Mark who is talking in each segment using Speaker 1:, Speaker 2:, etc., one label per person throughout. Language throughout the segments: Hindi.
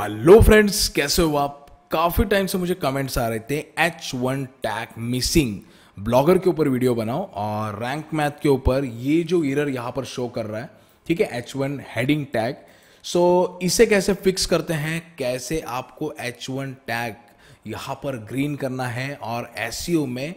Speaker 1: हेलो फ्रेंड्स कैसे हो आप काफ़ी टाइम से मुझे कमेंट्स आ रहे थे H one tag missing blogger के ऊपर वीडियो बनाओ और रैंक मैथ के ऊपर ये जो इरर यहां पर शो कर रहा है ठीक है H one heading tag so इसे कैसे फिक्स करते हैं कैसे आपको एच वन टैग यहां पर ग्रीन करना है और एस e में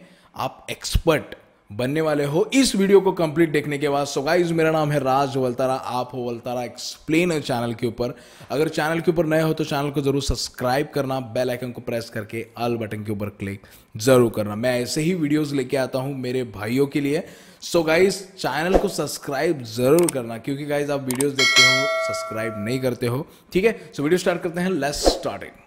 Speaker 1: आप एक्सपर्ट बनने वाले हो इस वीडियो को कंप्लीट देखने के बाद सो गाइज मेरा नाम है राज वलतारा आप हो वलतारा एक्सप्लेन चैनल के ऊपर अगर चैनल के ऊपर नए हो तो चैनल को जरूर सब्सक्राइब करना बेल आइकन को प्रेस करके ऑल बटन के ऊपर क्लिक जरूर करना मैं ऐसे ही वीडियोस लेके आता हूं मेरे भाइयों के लिए सो गाइज चैनल को सब्सक्राइब जरूर करना क्योंकि गाइज आप वीडियोज देखते हो सब्सक्राइब नहीं करते हो ठीक है सो वीडियो स्टार्ट करते हैं लेस स्टार्टिंग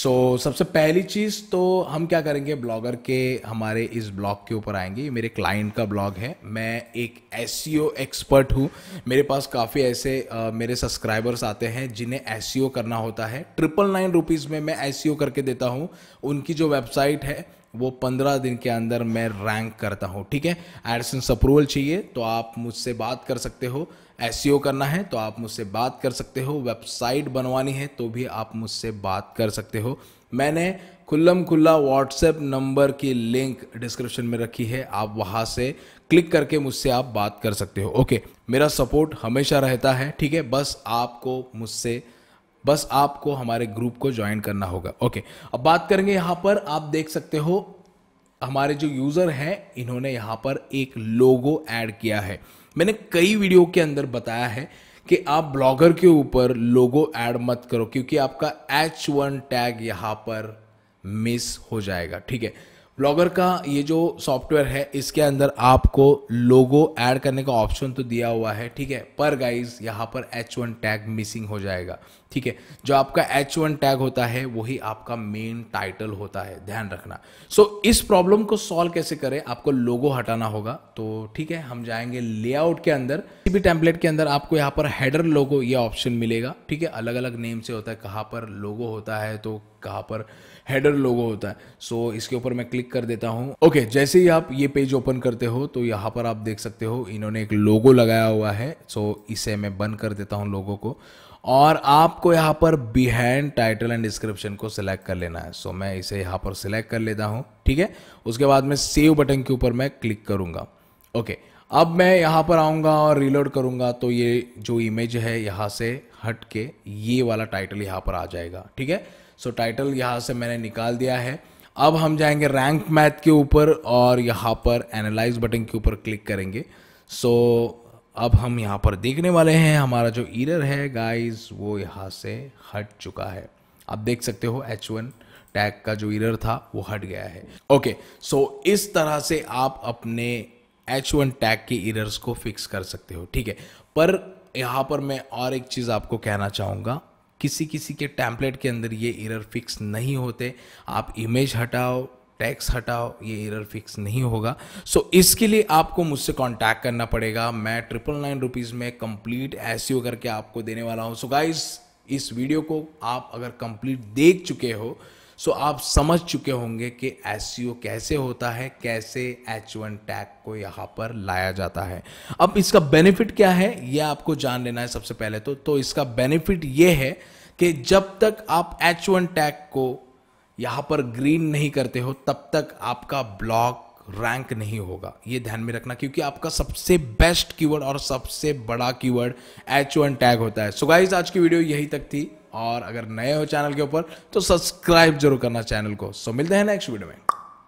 Speaker 1: सो so, सबसे पहली चीज़ तो हम क्या करेंगे ब्लॉगर के हमारे इस ब्लॉग के ऊपर आएंगे ये मेरे क्लाइंट का ब्लॉग है मैं एक एस एक्सपर्ट e हूँ मेरे पास काफ़ी ऐसे uh, मेरे सब्सक्राइबर्स आते हैं जिन्हें एस e करना होता है ट्रिपल नाइन रुपीज़ में मैं एस e करके देता हूँ उनकी जो वेबसाइट है वो पंद्रह दिन के अंदर मैं रैंक करता हूँ ठीक है एडसेंस अप्रूवल चाहिए तो आप मुझसे बात कर सकते हो एस e करना है तो आप मुझसे बात कर सकते हो वेबसाइट बनवानी है तो भी आप मुझसे बात कर सकते हो मैंने खुल्लम खुल्ला व्हाट्सएप नंबर की लिंक डिस्क्रिप्शन में रखी है आप वहाँ से क्लिक करके मुझसे आप बात कर सकते हो ओके मेरा सपोर्ट हमेशा रहता है ठीक है बस आपको मुझसे बस आपको हमारे ग्रुप को ज्वाइन करना होगा ओके अब बात करेंगे यहां पर आप देख सकते हो हमारे जो यूज़र हैं इन्होंने यहां पर एक लोगो ऐड किया है मैंने कई वीडियो के अंदर बताया है कि आप ब्लॉगर के ऊपर लोगो ऐड मत करो क्योंकि आपका एच वन टैग यहां पर मिस हो जाएगा ठीक है ब्लॉगर का ये जो सॉफ्टवेयर है इसके अंदर आपको लोगो ऐड करने का ऑप्शन तो दिया हुआ है ठीक है पर गाइज यहाँ पर एच वन टैग मिसिंग हो जाएगा ठीक है जो आपका एच वन टैग होता है वही आपका मेन टाइटल होता है ध्यान रखना सो so, इस प्रॉब्लम को सॉल्व कैसे करें आपको लोगो हटाना होगा तो ठीक है हम जाएंगे लेआउट के अंदर किसी भी टेम्पलेट के अंदर आपको यहाँ पर हेडर लोगो ये ऑप्शन मिलेगा ठीक है अलग अलग नेम से होता है कहाँ पर लोगो होता है तो कहाँ पर हेडर लोगो होता है सो so, इसके ऊपर मैं क्लिक कर देता हूँ ओके okay, जैसे ही आप ये पेज ओपन करते हो तो यहाँ पर आप देख सकते हो इन्होंने एक लोगो लगाया हुआ है सो so इसे मैं बंद कर देता हूँ लोगो को और आपको यहाँ पर बिहैंड टाइटल एंड डिस्क्रिप्शन को सिलेक्ट कर लेना है सो so, मैं इसे यहाँ पर सिलेक्ट कर लेता हूँ ठीक है उसके बाद में सेव बटन के ऊपर मैं क्लिक करूँगा ओके okay. अब मैं यहाँ पर आऊँगा और रीलोड करूँगा तो ये जो इमेज है यहाँ से हट के ये वाला टाइटल यहाँ पर आ जाएगा ठीक है सो टाइटल यहाँ से मैंने निकाल दिया है अब हम जाएंगे रैंक मैथ के ऊपर और यहाँ पर एनालाइज बटन के ऊपर क्लिक करेंगे सो so, अब हम यहाँ पर देखने वाले हैं हमारा जो ईरर है गाइस वो यहाँ से हट चुका है आप देख सकते हो एच वन टैग का जो ईरर था वो हट गया है ओके okay, सो so इस तरह से आप अपने एच वन टैग के ईरर्स को फिक्स कर सकते हो ठीक है पर यहाँ पर मैं और एक चीज़ आपको कहना चाहूँगा किसी किसी के टैम्पलेट के अंदर ये एरर फिक्स नहीं होते आप इमेज हटाओ टैक्स हटाओ ये एरर फिक्स नहीं होगा सो so, इसके लिए आपको मुझसे कांटेक्ट करना पड़ेगा मैं ट्रिपल नाइन रुपीज़ में कंप्लीट ऐसी e करके आपको देने वाला हूँ सो so, गाइस इस वीडियो को आप अगर कंप्लीट देख चुके हो सो आप समझ चुके होंगे कि एस कैसे होता है कैसे एच वन टैग को यहाँ पर लाया जाता है अब इसका बेनिफिट क्या है ये आपको जान लेना है सबसे पहले तो, तो इसका बेनिफिट ये है कि जब तक आप एच वन टैग को यहाँ पर ग्रीन नहीं करते हो तब तक आपका ब्लॉक रैंक नहीं होगा ये ध्यान में रखना क्योंकि आपका सबसे बेस्ट कीवर्ड और सबसे बड़ा कीवर्ड एच वन टैग होता है सो so गाइज आज की वीडियो यही तक थी और अगर नए हो चैनल के ऊपर तो सब्सक्राइब जरूर करना चैनल को सो so मिलते हैं नेक्स्ट वीडियो में